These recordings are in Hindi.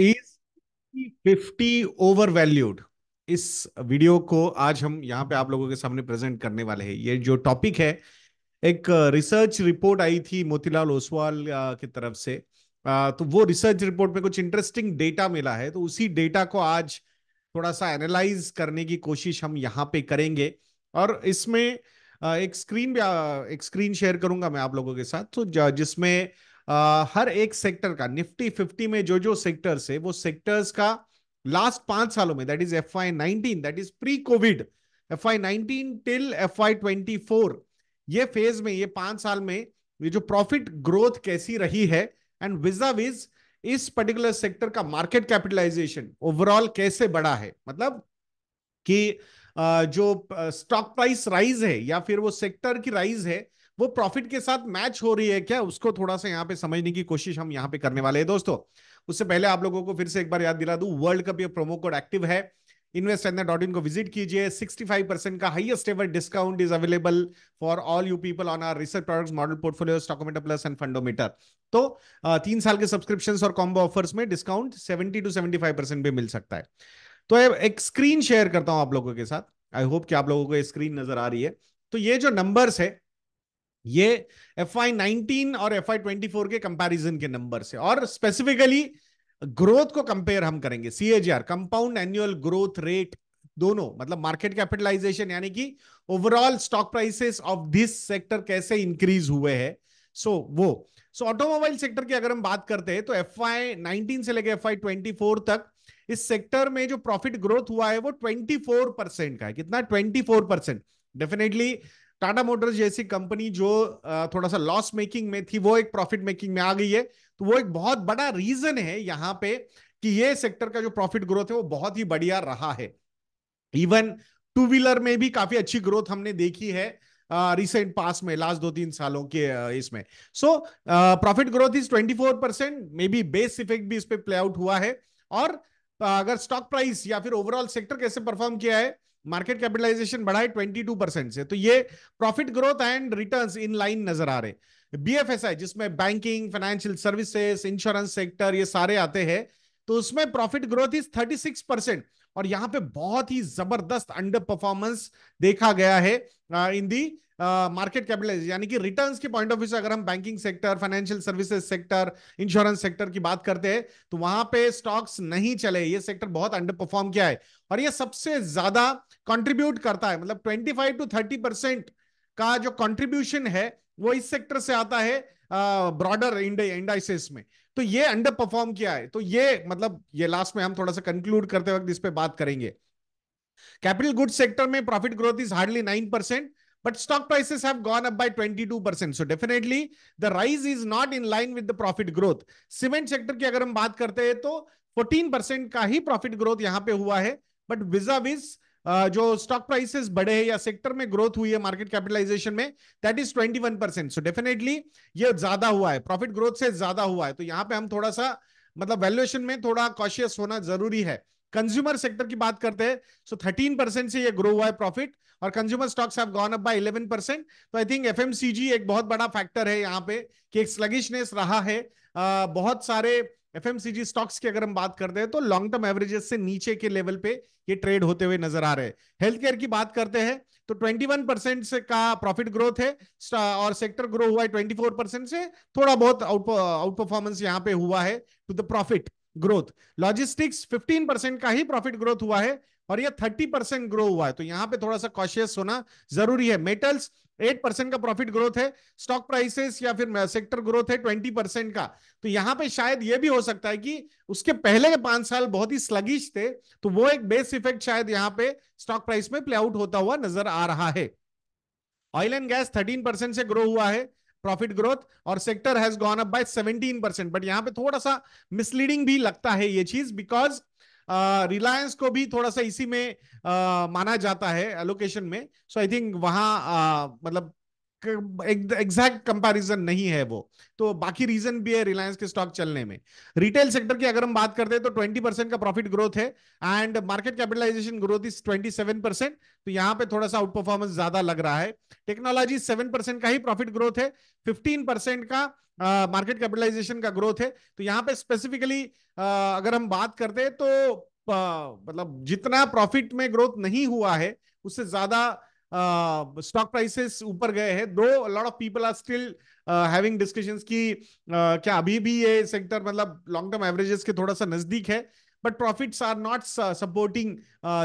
इज 50 ओवरवैल्यूड इस वीडियो को आज हम यहाँ पे आप लोगों के सामने प्रेजेंट करने वाले हैं ये जो टॉपिक है एक रिसर्च रिपोर्ट आई थी मोतीलाल ओसवाल की तरफ से तो वो रिसर्च रिपोर्ट में कुछ इंटरेस्टिंग डेटा मिला है तो उसी डेटा को आज थोड़ा सा एनालाइज करने की कोशिश हम यहाँ पे करेंगे और इसमें एक स्क्रीन भी एक स्क्रीन शेयर करूंगा मैं आप लोगों के साथ तो जिसमें हर एक सेक्टर का निफ्टी फिफ्टी में जो जो सेक्टर्स है वो सेक्टर्स का लास्ट पांच सालों में that is F Y nineteen that is pre covid F Y nineteen till F Y twenty four ये फेज में ये पांच साल में ये जो प्रॉफिट ग्रोथ कैसी रही है एंड विजा विज इस पर्टिकुलर सेक्टर का मार्केट कैपिटलाइजेशन ओवरऑल कैसे बढ़ा है मतलब कि जो स्टॉक प्राइस राइज है या फिर वो सेक्टर की राइज है वो प्रॉफिट के साथ मैच हो रही है क्या उसको थोड़ा सा यहाँ पे समझने की कोशिश हम यहाँ पे करने वाले हैं दोस्तों उससे पहले आप लोगों को फिर से एक बार याद दिला दू वर्ल्ड कप ये प्रोमो कोड एक्टिव है इन्वेस्ट इन को विजिट कीजिए 65 का highest ever discount is available for all you people on our research products model portfolio stockometer plus and fundometer तो तीन साल के सब्सक्रिप्शन और कॉम्बो ऑफर्स में डिस्काउंट 70 टू 75 परसेंट भी मिल सकता है तो एक स्क्रीन शेयर करता हूं आप लोगों के साथ आई होप कि आप लोगों को स्क्रीन नजर आ रही है तो ये जो नंबर्स है ये एफ आई नाइनटीन और एफ आई ट्वेंटी फोर के कंपेरिजन के नंबर से और स्पेसिफिकली ग्रोथ को कंपेयर हम करेंगे CAGR compound annual growth rate दोनों मतलब मार्केट कैपिटलाइजेशन यानी कि overall stock prices of this sector कैसे इंक्रीज हुए हैं सो so, वो सो ऑटोमोबाइल सेक्टर की अगर हम बात करते हैं तो एफ आई नाइनटीन से लेकर एफ आई ट्वेंटी फोर तक इस सेक्टर में जो प्रॉफिट ग्रोथ हुआ है वो ट्वेंटी फोर परसेंट का है कितना twenty four percent definitely Tata motors जैसी कंपनी जो थोड़ा सा लॉस मेकिंग में थी वो एक प्रॉफिट मेकिंग में आ गई है तो वो एक बहुत बड़ा रीजन है यहाँ पे कि ये सेक्टर का जो प्रॉफिट ग्रोथ है वो बहुत ही बढ़िया रहा है इवन टू व्हीलर में भी काफी अच्छी ग्रोथ हमने देखी है रिसेंट uh, पास में लास्ट दो तीन सालों के uh, इसमें so profit growth is 24 percent may be base effect भी इस पे प्ले आउट हुआ है और uh, अगर स्टॉक प्राइस या फिर ओवरऑल सेक्टर कैसे परफॉर्म किया है मार्केट कैपिटलाइजेशन बढ़ाए ट्वेंटी टू परसेंट से तो ये profit growth and return in line नजर आ रहे बीएफएसआई जिसमें banking financial services insurance sector ये सारे आते हैं तो उसमें profit growth is thirty six percent और यहाँ पे बहुत ही जबरदस्त अंडर परफॉर्मेंस देखा गया है इन दी मार्केट कैपिटलाइज यानी कि रिटर्न्स के पॉइंट ऑफ व्यू से अगर हम banking sector financial services sector insurance sector की बात करते हैं तो वहां पे स्टॉक्स नहीं चले ये सेक्टर बहुत अंडर परफॉर्म किया है और ये सबसे ज्यादा कंट्रीब्यूट करता है मतलब फाइव टू थर्टी परसेंट का जो कॉन्ट्रीब्यूशन है वो इस सेक्टर से आता है ब्रॉडर इंडाइसिस में तो ये अंडर परफॉर्म किया है तो ये मतलब ये लास्ट में हम थोड़ा सा कंक्लूड करते वक्त इस पर बात करेंगे कैपिटल गुड्स सेक्टर में profit growth is hardly nine percent but stock prices have gone up by 22% so definitely the rise is not in line with the profit growth cement sector की अगर हम बात करते हैं तो 14% का ही प्रॉफिट ग्रोथ यहां पे हुआ है बट विजा विज़ जो स्टॉक प्राइसेस बढ़े हैं या सेक्टर में ग्रोथ हुई है मार्केट कैपिटलाइजेशन में that is 21 percent so definitely ये ज्यादा हुआ है प्रॉफिट ग्रोथ से ज्यादा हुआ है तो यहाँ पे हम थोड़ा सा मतलब वैल्युएशन में थोड़ा कॉशियस होना जरूरी है कंज्यूमर सेक्टर की बात करते हैं सो थर्टीन परसेंट से ये ग्रो हुआ है प्रॉफिट और consumer stocks have gone up by 11 percent तो आई थिंक एफएमसीजी एक बहुत बड़ा फैक्टर है यहाँ पे कि एक स्लगिशनेस रहा है आ, बहुत सारे एफएमसीजी स्टॉक्स की अगर हम बात करते हैं तो लॉन्ग टर्म एवरेजेस से नीचे के लेवल पे ये ट्रेड होते हुए नजर आ रहे हैं हेल्थ केयर की बात करते हैं तो 21 परसेंट से का प्रॉफिट ग्रोथ है और सेक्टर ग्रो हुआ है 24 परसेंट से थोड़ा बहुत आउट परफॉर्मेंस यहाँ पे हुआ है to the profit growth logistics 15 percent का ही प्रॉफिट ग्रोथ हुआ है और ये थर्टी परसेंट ग्रो हुआ है तो यहाँ पे थोड़ा सा कॉशियस होना जरूरी है मेटल्स एट परसेंट का प्रॉफिट ग्रोथ है स्टॉक प्राइसेस या फिर सेक्टर ग्रोथ है ट्वेंटी परसेंट का तो यहाँ पे शायद ये भी हो सकता है कि उसके पहले के पांच साल बहुत ही स्लगिश थे तो वो एक बेस इफेक्ट शायद यहाँ पे स्टॉक प्राइस में प्ले आउट होता हुआ नजर आ रहा है oil and gas thirteen percent से ग्रो हुआ है प्रॉफिट ग्रोथ और sector has gone up by 17 percent but यहाँ पे थोड़ा सा मिसलीडिंग भी लगता है ये चीज बिकॉज रिलायंस को भी थोड़ा सा इसी में आ, माना जाता है एलोकेशन में सो आई थिंक आ, मतलब एग्जैक्ट कंपैरिजन नहीं है वो तो बाकी रीजन भी है रिलायंस के स्टॉक चलने में रिटेल सेक्टर की अगर हम बात करते हैं तो 20 परसेंट का प्रॉफिट ग्रोथ है and market capitalisation growth is 27 percent तो यहाँ पे थोड़ा सा आउट परफॉर्मेंस ज्यादा लग रहा है टेक्नोलॉजी 7 परसेंट का ही प्रॉफिट ग्रोथ है 15 परसेंट का मार्केट कैपिटलाइजेशन का ग्रोथ है तो यहाँ पे स्पेसिफिकली uh, अगर हम बात करते हैं तो मतलब uh, जितना प्रॉफिट में ग्रोथ नहीं हुआ है उससे ज्यादा स्टॉक प्राइसेस ऊपर गए हैं दो lot of people are still having discussions कि uh, क्या अभी भी ये सेक्टर मतलब लॉन्ग टर्म एवरेजेस के थोड़ा सा नजदीक है but profits are not supporting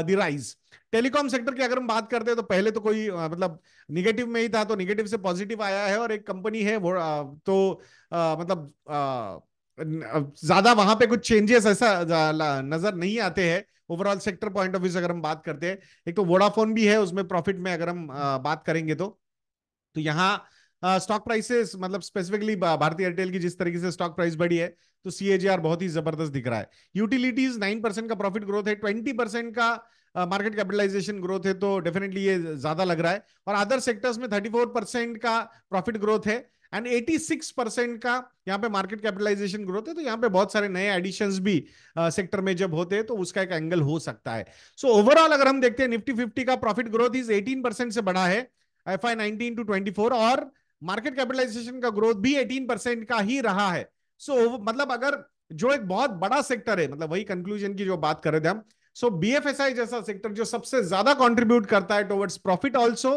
the rise telecom sector की अगर हम बात करते हैं तो पहले तो कोई uh, मतलब निगेटिव में ही था तो निगेटिव से पॉजिटिव आया है और एक कंपनी है वो uh, तो uh, मतलब uh, ज्यादा वहां पे कुछ चेंजेस ऐसा नजर नहीं आते हैं overall sector point of view से अगर हम बात करते हैं एक तो वोडाफोन भी है उसमें प्रॉफिट में अगर हम uh, बात करेंगे तो तो यहाँ स्टॉक uh, प्राइसेस मतलब स्पेसिफिकली भारतीय एयरटेल की जिस तरीके से स्टॉक प्राइस बढ़ी है तो सीएजीआर बहुत ही जबरदस्त दिख रहा है यूटिलिटीज नाइन परसेंट का प्रॉफिट ग्रोथ है ट्वेंटी परसेंट का मार्केट कैपिटलाइजेशन ग्रोथ है तो डेफिनेटली ये ज्यादा लग रहा है और अदर सेक्टर्स में थर्टी फोर परसेंट का प्रॉफिट ग्रोथ है एंड 86 परसेंट का यहाँ पे मार्केट कैपिटलाइजेशन ग्रोथ है तो यहाँ पे बहुत सारे नए एडिशंस भी सेक्टर uh, में जब होते हैं तो उसका एक एंगल हो सकता है सो so, ओवरऑल अगर हम देखते हैं निफ्टी फिफ्टी का प्रॉफिट ग्रोथ इज 18 परसेंट से बढ़ा है F Y nineteen to twenty और मार्केट कैपिटलाइजेशन का ग्रोथ भी 18 परसेंट का ही रहा है सो so, मतलब अगर जो एक बहुत बड़ा सेक्टर है मतलब वही कंक्लूजन की जो बात कर रहे थे हम सो बीएफएसआई जैसा सेक्टर जो सबसे ज्यादा कंट्रीब्यूट करता है towards profit also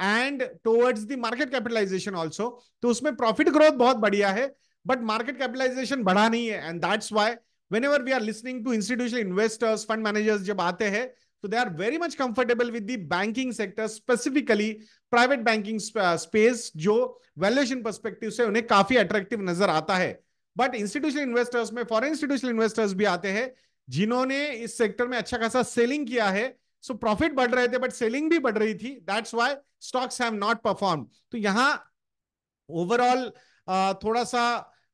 and towards the market capitalisation also तो उसमें प्रॉफिट ग्रोथ बहुत बढ़िया है बट मार्केट कैपिटलाइजेशन बढ़ा नहीं है and that's why when we are listening to institutional investors fund managers जब आते हैं So they are very much comfortable with the banking sector, specifically private banking uh, space, जो valuation perspective से उन्हें काफी attractive नजर आता है बट इंस्टीट्यूशनल इन्वेस्टर्स में फॉरेन इंस्टीट्यूशनल इन्वेस्टर्स भी आते हैं जिन्होंने इस सेक्टर में अच्छा खासा सेलिंग किया है सो so प्रॉफिट बढ़ रहे थे बट सेलिंग भी बढ़ रही थी that's why stocks have not perform तो यहाँ ओवरऑल uh, थोड़ा सा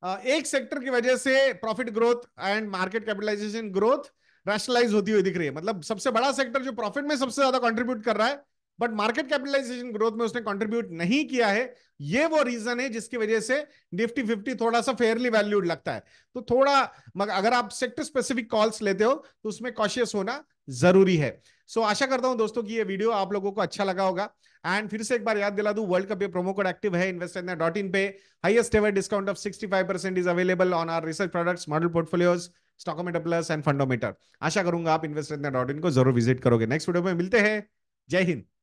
uh, एक सेक्टर की वजह से profit growth and market capitalisation growth rationalise होती हुई दिख रही है मतलब सबसे बड़ा सेक्टर जो प्रॉफिट में सबसे ज्यादा कंट्रीब्यूट कर रहा है बट मार्केट कैपिटलाइजेशन ग्रोथ में उसने कंट्रीब्यूट नहीं किया है ये वो रीजन है जिसकी वजह से निफ्टी फिफ्टी थोड़ा सा फेयरली वैल्यूड लगता है तो थोड़ा अगर आप सेक्टर स्पेसिफिक कॉल्स लेते हो तो उसमें कॉशियस होना जरूरी है सो so, आशा करता हूं दोस्तों कि ये वीडियो आप लोगों को अच्छा लगा होगा एंड फिर से एक बार याद दिला दू वर्ल्ड कप ये प्रोमो कोड एक्टिव है इन्वेस्टर डॉट इन पे highest ever discount of sixty five percent is available on our research products model portfolios stockometer plus and fundometer आशा करूंगा आप इन्वेस्टर को जरूर विजिट करोगे नेक्स्ट वीडियो में मिलते हैं जय हिंद